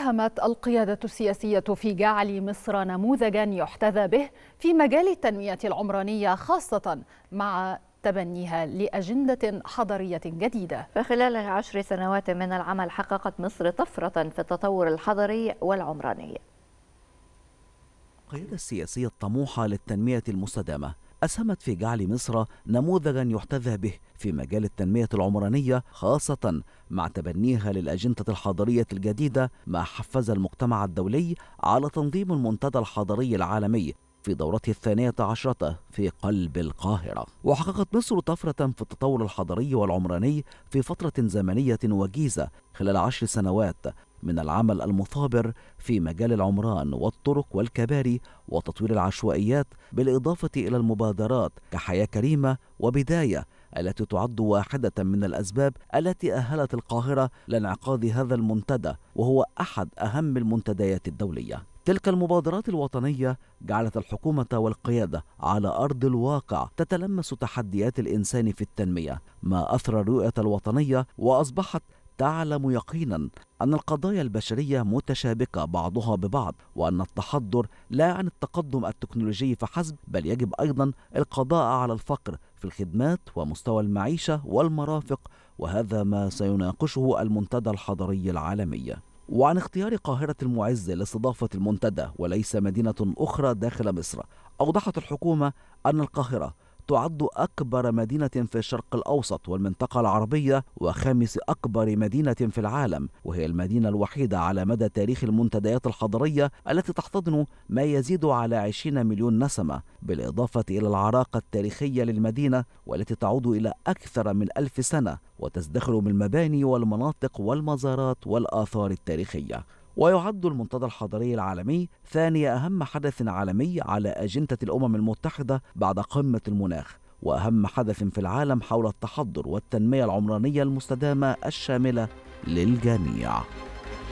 أسهمت القيادة السياسية في جعل مصر نموذجا يحتذى به في مجال التنمية العمرانية خاصة مع تبنيها لأجندة حضرية جديدة فخلال عشر سنوات من العمل حققت مصر طفرة في التطور الحضري والعمراني القيادة السياسية الطموحة للتنمية المستدامة أسهمت في جعل مصر نموذجا يحتذى به في مجال التنمية العمرانية خاصة مع تبنيها للأجندة الحضرية الجديدة ما حفز المجتمع الدولي على تنظيم المنتدى الحضري العالمي في دورته الثانية عشرة في قلب القاهرة وحققت مصر طفرة في التطور الحضري والعمراني في فترة زمنية وجيزة خلال عشر سنوات من العمل المثابر في مجال العمران والطرق والكباري وتطوير العشوائيات بالإضافة إلى المبادرات كحياة كريمة وبداية التي تعد واحدة من الأسباب التي أهلت القاهرة لانعقاد هذا المنتدى وهو أحد أهم المنتديات الدولية تلك المبادرات الوطنية جعلت الحكومة والقيادة على أرض الواقع تتلمس تحديات الإنسان في التنمية ما أثرى الرؤية الوطنية وأصبحت تعلم يقينا أن القضايا البشرية متشابكة بعضها ببعض وأن التحضر لا عن التقدم التكنولوجي فحسب بل يجب أيضا القضاء على الفقر في الخدمات ومستوى المعيشة والمرافق وهذا ما سيناقشه المنتدى الحضري العالمي وعن اختيار قاهرة المعز لاستضافة المنتدى وليس مدينة أخرى داخل مصر أوضحت الحكومة أن القاهرة تعد أكبر مدينة في الشرق الأوسط والمنطقة العربية وخامس أكبر مدينة في العالم وهي المدينة الوحيدة على مدى تاريخ المنتديات الحضرية التي تحتضن ما يزيد على 20 مليون نسمة بالإضافة إلى العراقة التاريخية للمدينة والتي تعود إلى أكثر من ألف سنة وتزدخر بالمباني والمناطق والمزارات والآثار التاريخية ويعد المنتدى الحضري العالمي ثاني أهم حدث عالمي على أجندة الأمم المتحدة بعد قمة المناخ وأهم حدث في العالم حول التحضر والتنمية العمرانية المستدامة الشاملة للجميع